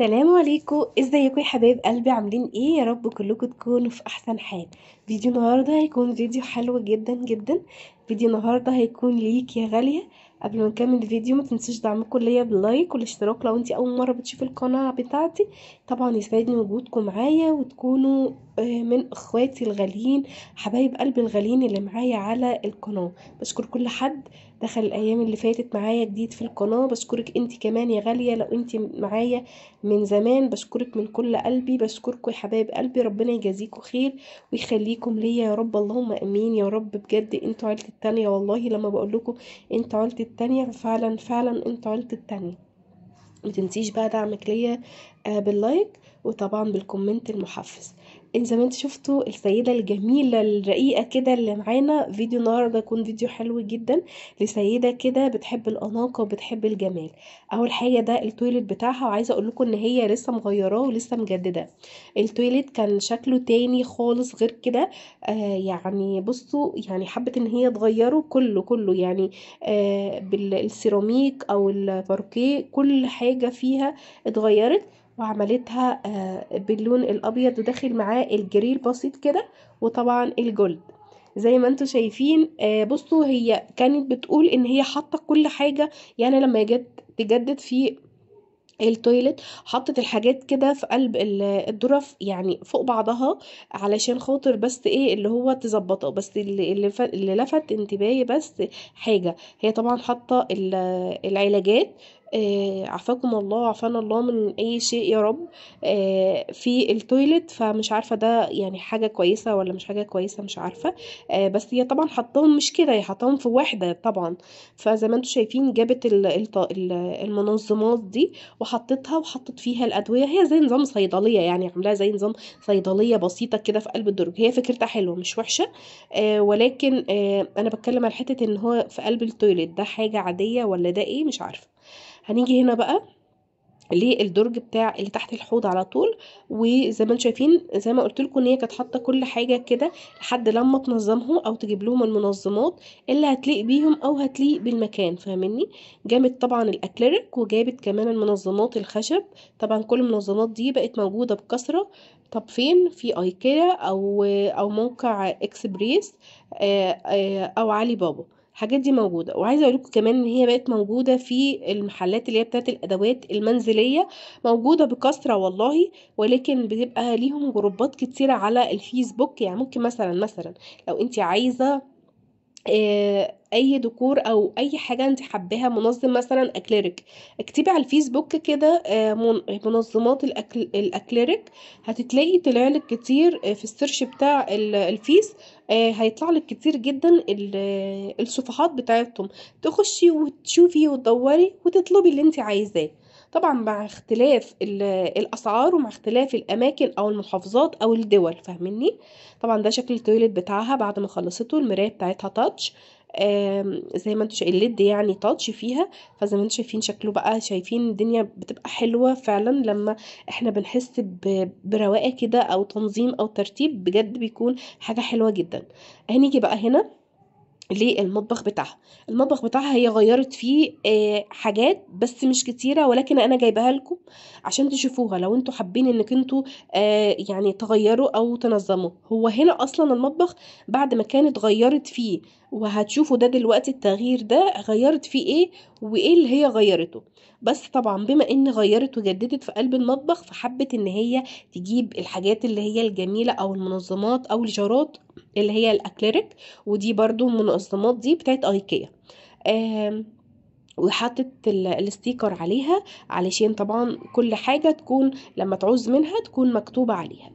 السلام عليكم ازيكم يا حبايب قلبي عاملين ايه يا رب كلكم تكونوا في احسن حال فيديو النهارده هيكون فيديو حلو جدا جدا فيديو النهارده هيكون ليك يا غاليه قبل ما نكمل الفيديو ما تنسوش دعمكم ليا باللايك والاشتراك لو انت اول مره بتشوفي القناه بتاعتي طبعا يسعدني وجودكم معايا وتكونوا آه، من اخواتي الغاليين حبايب قلبي الغاليين اللي معايا على القناه بشكر كل حد دخل الايام اللي فاتت معايا جديد في القناه بشكرك انت كمان يا غاليه لو انت معايا من زمان بشكرك من كل قلبي بشكركم يا حبايب قلبي ربنا يجازيكم خير ويخليكم ليا يا رب اللهم امين يا رب بجد انتوا عيلتي التانية والله لما بقول لكم انتوا عيلتي التانية فعلا فعلا انت عيلة التانية متنسيش بقى دعمك ليا آه، باللايك وطبعا بالكومنت المحفز زي ما انتوا شفتوا السيدة الجميلة الرقيقة كده اللي معانا فيديو النهاردة يكون فيديو حلو جدا لسيدة كده بتحب الأناقة وبتحب الجمال أول حاجة ده التويلت بتاعها وعايزة أقول لكم إن هي لسه مغيراه ولسه مجددة التويلت كان شكله تاني خالص غير كده آه يعني بصوا يعني حبت إن هي تغيره كله كله يعني آه بالسيراميك أو الباركيه كل حاجة فيها اتغيرت وعملتها آه، باللون الابيض وداخل معاه الجري البسيط كده وطبعا الجولد زي ما انتم شايفين آه، بصوا هي كانت بتقول ان هي حاطه كل حاجه يعني لما جت تجدد في التويلت حطت الحاجات كده في قلب الدرف يعني فوق بعضها علشان خاطر بس ايه اللي هو تظبطه بس اللي لفت انتباهي بس حاجه هي طبعا حاطه العلاجات آه عافاكم الله عفانا الله من اي شيء يا رب آه في التويلت فمش عارفه ده يعني حاجه كويسه ولا مش حاجه كويسه مش عارفه آه بس هي طبعا حطاهم مش كده هي حطاهم في واحده طبعا فزي ما انتم شايفين جابت المنظمات دي وحطتها وحطت فيها الادويه هي زي نظام صيدليه يعني عاملاها زي نظام صيدليه بسيطه كده في قلب الدرج هي فكرتها حلوه مش وحشه آه ولكن آه انا بتكلم على حته ان هو في قلب التويلت ده حاجه عاديه ولا ده ايه مش عارفه هنيجي هنا بقى للدرج بتاع اللي تحت الحوض على طول وزي ما انتم شايفين زي ما قلت لكم ان هي كانت حاطه كل حاجه كده لحد لما تنظمهم او تجيب لهم المنظمات اللي هتليق بيهم او هتليق بالمكان فاهمني جابت طبعا الاكليريك وجابت كمان المنظمات الخشب طبعا كل المنظمات دي بقت موجوده بكثره طب فين في ايكيا او او موقع اكسبريس آه، آه، او علي بابا الحاجات دي موجودة وعايزة اقول لكم كمان ان هي بقت موجودة في المحلات اللي هي بتاعت الادوات المنزلية موجودة بكثرة والله ولكن بتبقى ليهم جروبات كتيرة على الفيسبوك يعني ممكن مثلا مثلا لو انت عايزة آه، اي ديكور او اي حاجه انت حباها منظم مثلا اكليريك اكتبي على الفيسبوك كده آه، منظمات الأكل الاكليريك هتتلاقي طلع لك كتير آه، في السيرش بتاع الفيس هيطلع لك كتير جدا الصفحات بتاعتهم تخشي وتشوفي وتدوري وتطلبي اللي انت عايزاه طبعا مع اختلاف الاسعار ومع اختلاف الاماكن او المحافظات او الدول فاهميني طبعا ده شكل التويلت بتاعها بعد ما خلصته المرايه بتاعتها تاتش زي ما انتوا شايفين الليد يعني تاتش فيها فزي ما انتوا شايفين شكله بقى شايفين الدنيا بتبقى حلوه فعلا لما احنا بنحس برواقه كده او تنظيم او ترتيب بجد بيكون حاجه حلوه جدا هنيجي بقى هنا للمطبخ بتاعها المطبخ بتاعها هي غيرت فيه آه، حاجات بس مش كتيره ولكن انا جايبها لكم عشان تشوفوها لو انتوا حابين انك انتوا آه، يعني تغيروا او تنظموا هو هنا اصلا المطبخ بعد ما كانت غيرت فيه وهتشوفوا ده دلوقتي التغيير ده غيرت فيه ايه وايه اللي هي غيرته بس طبعا بما ان غيرت وجددت في قلب المطبخ فحبت ان هي تجيب الحاجات اللي هي الجميله او المنظمات او الجارات اللي هي الاكليريك ودي برضو المنظمات دي بتاعت ايكيا وحطت الستيكر عليها علشان طبعا كل حاجة تكون لما تعوز منها تكون مكتوبة عليها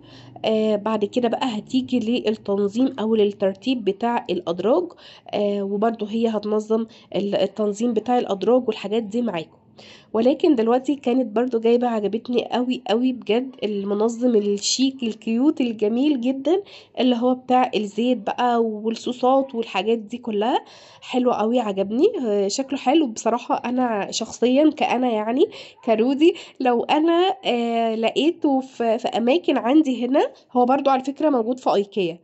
آه، بعد كده بقى هتيجي للتنظيم او للترتيب بتاع الادراج آه، وبرده هي هتنظم التنظيم بتاع الادراج والحاجات دي معاكم ولكن دلوقتي كانت برضو جايبة عجبتني قوي قوي بجد المنظم الشيك الكيوت الجميل جدا اللي هو بتاع الزيت بقى والصوصات والحاجات دي كلها حلو قوي عجبني شكله حلو بصراحة انا شخصيا كأنا يعني كرودي لو انا آه، لقيته في اماكن عندي هنا هو برضو على فكرة موجود في ايكيا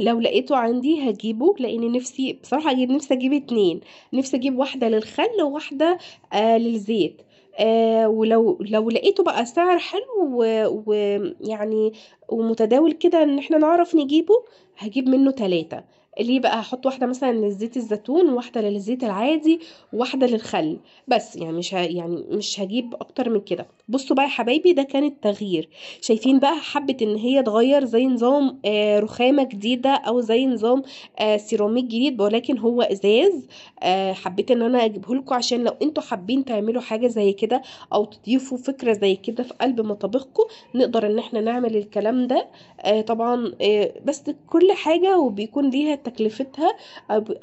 لو لقيته عندي هجيبه لان نفسي بصراحه اجيب نفسي اجيب اتنين نفسي اجيب واحده للخل وواحده آه للزيت آه ولو لو لقيته بقى سعر حلو ويعني ومتداول كده ان احنا نعرف نجيبه هجيب منه تلاتة ليه بقى هحط واحده مثلا للزيت الزيتون وواحده للزيت العادي وواحده للخل بس يعني مش ه... يعني مش هجيب اكتر من كده بصوا بقى يا حبايبي ده كان التغيير شايفين بقى حبت ان هي تغير زي نظام آه رخامه جديده او زي نظام آه سيراميك جديد ولكن هو ازاز آه حبيت ان انا اجيبه لكم عشان لو انتوا حابين تعملوا حاجه زي كده او تضيفوا فكره زي كده في قلب مطابخكم نقدر ان احنا نعمل الكلام ده آه طبعا آه بس كل حاجه وبيكون ليها تكلفتها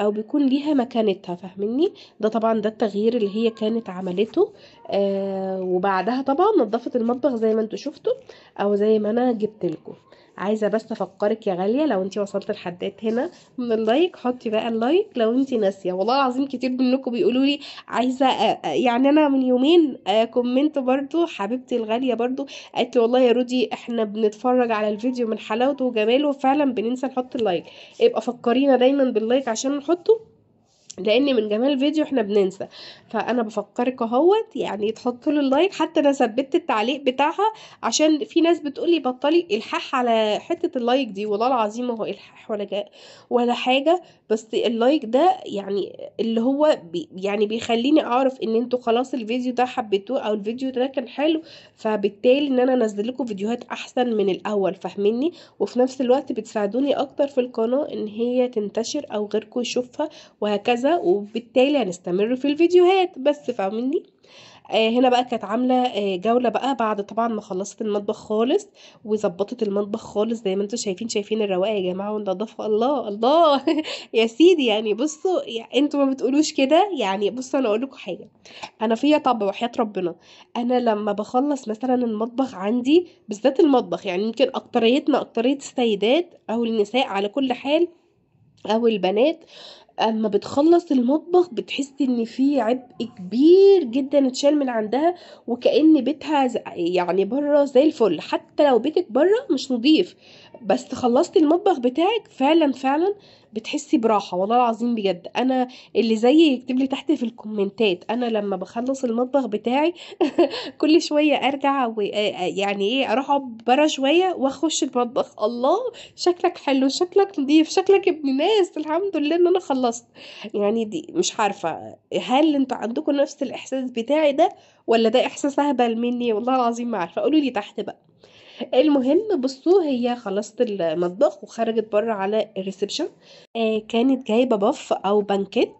او بيكون ليها مكانتها فاهمني ده طبعا ده التغيير اللي هي كانت عملته آه وبعدها طبعا نظفت المطبخ زي ما انتوا شفتوا او زي ما انا جبت لكم عايزه بس افكرك يا غاليه لو انت وصلت لحد هنا من اللايك حطي بقى اللايك لو انت ناسيه والله العظيم كتير منكم بيقولوا لي عايزه آه، آه، يعني انا من يومين آه، كومنت برضو حبيبتي الغاليه برضو قالت لي والله يا رودي احنا بنتفرج على الفيديو من حلاوته وجماله فعلا بننسى نحط اللايك يبقى فكرينا دايما باللايك عشان نحطه لان من جمال الفيديو احنا بننسى فانا بفكرك اهوت يعني تحط له اللايك حتى انا ثبت التعليق بتاعها عشان في ناس بتقول لي بطلي الحاح على حته اللايك دي والله العظيم هو الحاح ولا جاء ولا حاجه بس اللايك ده يعني اللي هو بي يعني بيخليني اعرف ان انتوا خلاص الفيديو ده حبيتوه او الفيديو ده كان حلو فبالتالي ان انا انزل لكم فيديوهات احسن من الاول فاهميني وفي نفس الوقت بتساعدوني اكتر في القناه ان هي تنتشر او غيركم يشوفها وهكذا وبالتالي هنستمر في الفيديوهات بس فاهمني آه هنا بقى كانت عامله آه جوله بقى بعد طبعا ما خلصت المطبخ خالص وظبطت المطبخ خالص زي ما انتم شايفين شايفين الرواقه يا جماعه والنظافة الله الله يا سيدي يعني بصوا يعني انتوا ما بتقولوش كده يعني بصوا انا اقول لكم حاجه انا فيا طب وحياه ربنا انا لما بخلص مثلا المطبخ عندي بالذات المطبخ يعني يمكن اكتريتنا اكتريه السيدات او النساء على كل حال او البنات اما بتخلص المطبخ بتحس ان في عبء كبير جدا اتشال من عندها وكأن بيتها يعني بره زي الفل حتى لو بيتك بره مش نضيف بس خلصتي المطبخ بتاعك فعلًا، فعلًا بتحسّي براحة، والله العظيم بجد، أنا اللي زيي يكتب لي تحت في الكومنتات، أنا لمّا بخلص المطبخ بتاعي كل شوية أرجع و يعني إيه، أروح أقعد برّه شوية وأخُش المطبخ، الله! شكلك حلو، شكلك نضيف، شكلك ابن ناس، الحمد لله إن أنا خلّصت. يعني دي مش عارفة هل انتوا عندكم نفس الإحساس بتاعي ده ولا ده إحساس أهبل منّي؟ والله العظيم ما عارفة، قولوا لي تحت بقى. المهم بصوا هي خلصت المطبخ وخرجت بره على الريسبشن آه كانت جايبه بف او بانكيت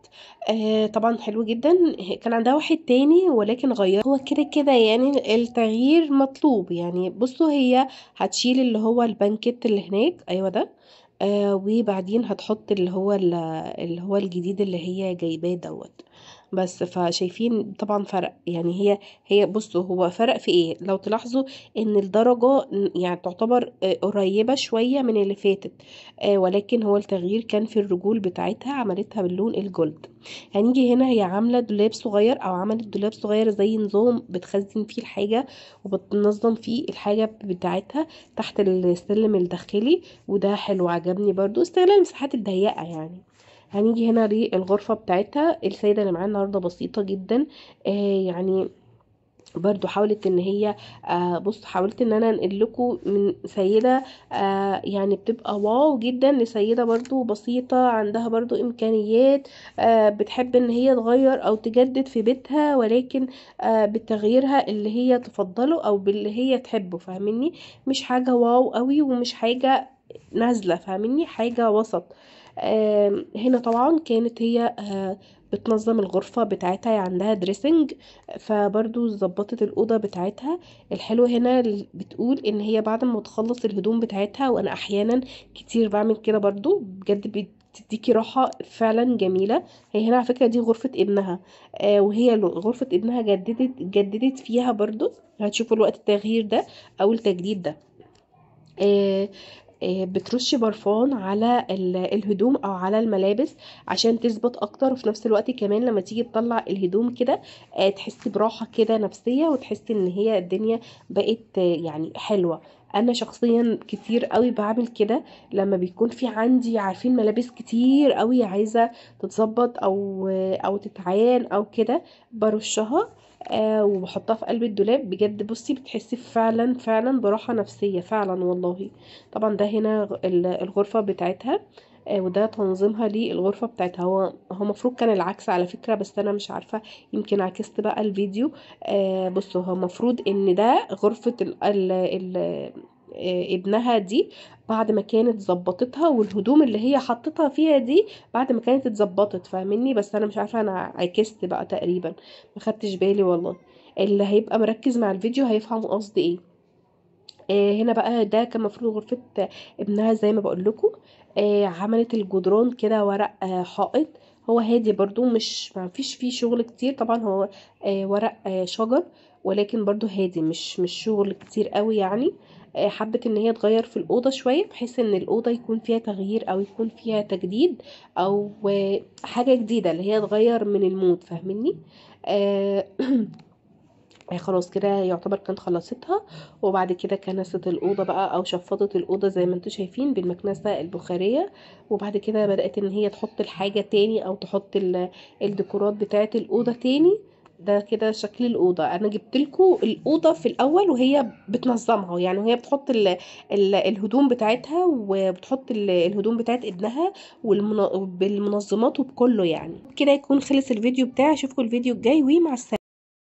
آه طبعا حلو جدا كان عندها واحد تاني ولكن غير هو كده كده يعني التغيير مطلوب يعني بصوا هي هتشيل اللي هو البانكيت اللي هناك ايوه ده آه وبعدين هتحط اللي هو اللي هو الجديد اللي هي جايباه دوت بس فشايفين طبعا فرق يعني هي هي بصوا هو فرق في ايه لو تلاحظوا ان الدرجة يعني تعتبر آه، قريبة شوية من اللي فاتت آه، ولكن هو التغيير كان في الرجول بتاعتها عملتها باللون الجولد هنيجي يعني هنا هي عاملة دولاب صغير او عملت دولاب صغير زي نظام بتخزن فيه الحاجة وبتنظم فيه الحاجة بتاعتها تحت السلم الداخلي وده حلو عجبني برضو استغلال المساحات الضيقة يعني هنيجي هنا للغرفه بتاعتها السيده اللي معايا النهارده بسيطه جدا آه يعني برضو حاولت ان هي آه بص حاولت ان انا انقل لكم من سيده آه يعني بتبقى واو جدا لسيده برضو بسيطه عندها برضو امكانيات آه بتحب ان هي تغير او تجدد في بيتها ولكن آه بتغييرها اللي هي تفضله او باللي هي تحبه فاهمني مش حاجه واو قوي ومش حاجه نازله فاهمني حاجه وسط آه هنا طبعا كانت هي آه، بتنظم الغرفة بتاعتها يعني عندها دريسنج فبرضو ظبطت الأوضة بتاعتها الحلو هنا بتقول ان هي بعد ما تخلص الهدوم بتاعتها وانا احيانا كتير بعمل كده برضو بجد بتديكي راحة فعلا جميلة هي هنا على فكرة دي غرفة ابنها آه وهي غرفة ابنها جددت جددت فيها برضو هتشوفوا الوقت التغيير ده او التجديد ده آه آه، بترشي برفان على الهدوم او على الملابس عشان تثبت اكتر وفي نفس الوقت كمان لما تيجي تطلع الهدوم كده آه، تحسي براحه كده نفسيه وتحسي ان هي الدنيا بقت آه، يعني حلوه انا شخصيا كتير قوي بعمل كده لما بيكون في عندي عارفين ملابس كتير قوي عايزه تتظبط او او تتعين او كده برشها آه، وبحطها في قلب الدولاب بجد بصي بتحسي فعلا فعلا براحة نفسية فعلا والله طبعا ده هنا الغرفة بتاعتها آه، وده تنظيمها للغرفة بتاعتها هو هو المفروض كان العكس على فكرة بس انا مش عارفة يمكن عكست بقى الفيديو آه، بصوا هو المفروض ان ده غرفة ال ال ال آه، ابنها دي بعد ما كانت ظبطتها والهدوم اللي هي حطتها فيها دي بعد ما كانت اتظبطت فاهمني بس انا مش عارفه انا عكست بقى تقريبا ما خدتش بالي والله اللي هيبقى مركز مع الفيديو هيفهم قصدي ايه آه، هنا بقى ده كان مفروض غرفة ابنها زي ما بقول لكم آه، عملت الجدران كده ورق حائط هو هادي برضو مش ما فيش فيه شغل كتير طبعا هو ورق شجر ولكن برضو هادي مش مش شغل كتير قوي يعني آه، حبت ان هي تغير في الاوضه شويه بحيث ان الاوضه يكون فيها تغيير او يكون فيها تجديد او آه، حاجه جديده اللي هي تغير من المود فاهمني آه،, آه خلاص كده يعتبر كانت خلصتها وبعد كده كنست الاوضه بقى او شفطت الاوضه زي ما انتم شايفين بالمكنسه البخاريه وبعد كده بدات ان هي تحط الحاجه تاني او تحط الديكورات بتاعه الاوضه تاني ده كده شكل الاوضه انا جبت لكم الاوضه في الاول وهي بتنظمها يعني وهي بتحط الـ الـ الهدوم بتاعتها وبتحط الهدوم بتاعت ابنها والمن... بالمنظمات وبكله يعني كده يكون خلص الفيديو بتاعي اشوفكم الفيديو الجاي ومع السلامه